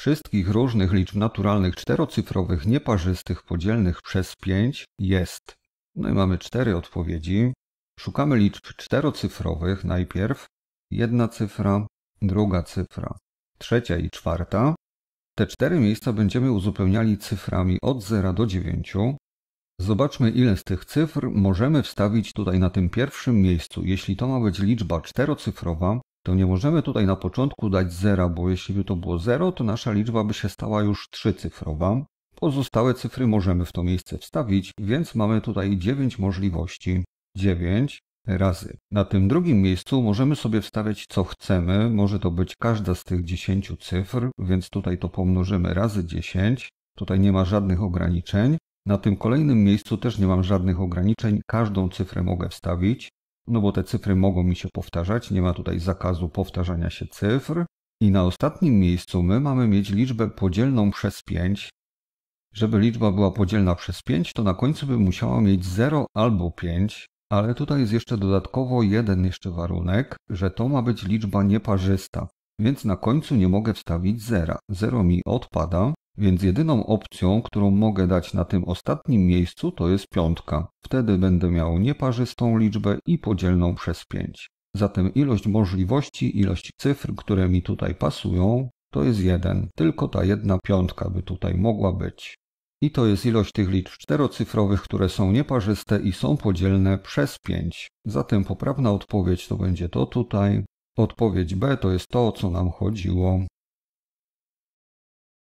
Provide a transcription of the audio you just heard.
wszystkich różnych liczb naturalnych czterocyfrowych nieparzystych podzielnych przez 5 jest. No i mamy cztery odpowiedzi. Szukamy liczb czterocyfrowych najpierw. Jedna cyfra, druga cyfra, trzecia i czwarta. Te cztery miejsca będziemy uzupełniali cyframi od 0 do 9. Zobaczmy ile z tych cyfr możemy wstawić tutaj na tym pierwszym miejscu. Jeśli to ma być liczba czterocyfrowa, to nie możemy tutaj na początku dać zera, bo jeśli by to było 0, to nasza liczba by się stała już trzycyfrowa. Pozostałe cyfry możemy w to miejsce wstawić, więc mamy tutaj 9 możliwości. 9 razy. Na tym drugim miejscu możemy sobie wstawiać co chcemy, może to być każda z tych 10 cyfr, więc tutaj to pomnożymy razy 10. Tutaj nie ma żadnych ograniczeń. Na tym kolejnym miejscu też nie mam żadnych ograniczeń, każdą cyfrę mogę wstawić no bo te cyfry mogą mi się powtarzać, nie ma tutaj zakazu powtarzania się cyfr. I na ostatnim miejscu my mamy mieć liczbę podzielną przez 5. Żeby liczba była podzielna przez 5, to na końcu by musiała mieć 0 albo 5, ale tutaj jest jeszcze dodatkowo jeden jeszcze warunek, że to ma być liczba nieparzysta, więc na końcu nie mogę wstawić 0. 0 mi odpada, więc jedyną opcją, którą mogę dać na tym ostatnim miejscu to jest piątka. Wtedy będę miał nieparzystą liczbę i podzielną przez 5. Zatem ilość możliwości, ilość cyfr, które mi tutaj pasują, to jest 1. Tylko ta jedna piątka by tutaj mogła być. I to jest ilość tych liczb czterocyfrowych, które są nieparzyste i są podzielne przez 5. Zatem poprawna odpowiedź to będzie to tutaj. Odpowiedź B to jest to, o co nam chodziło.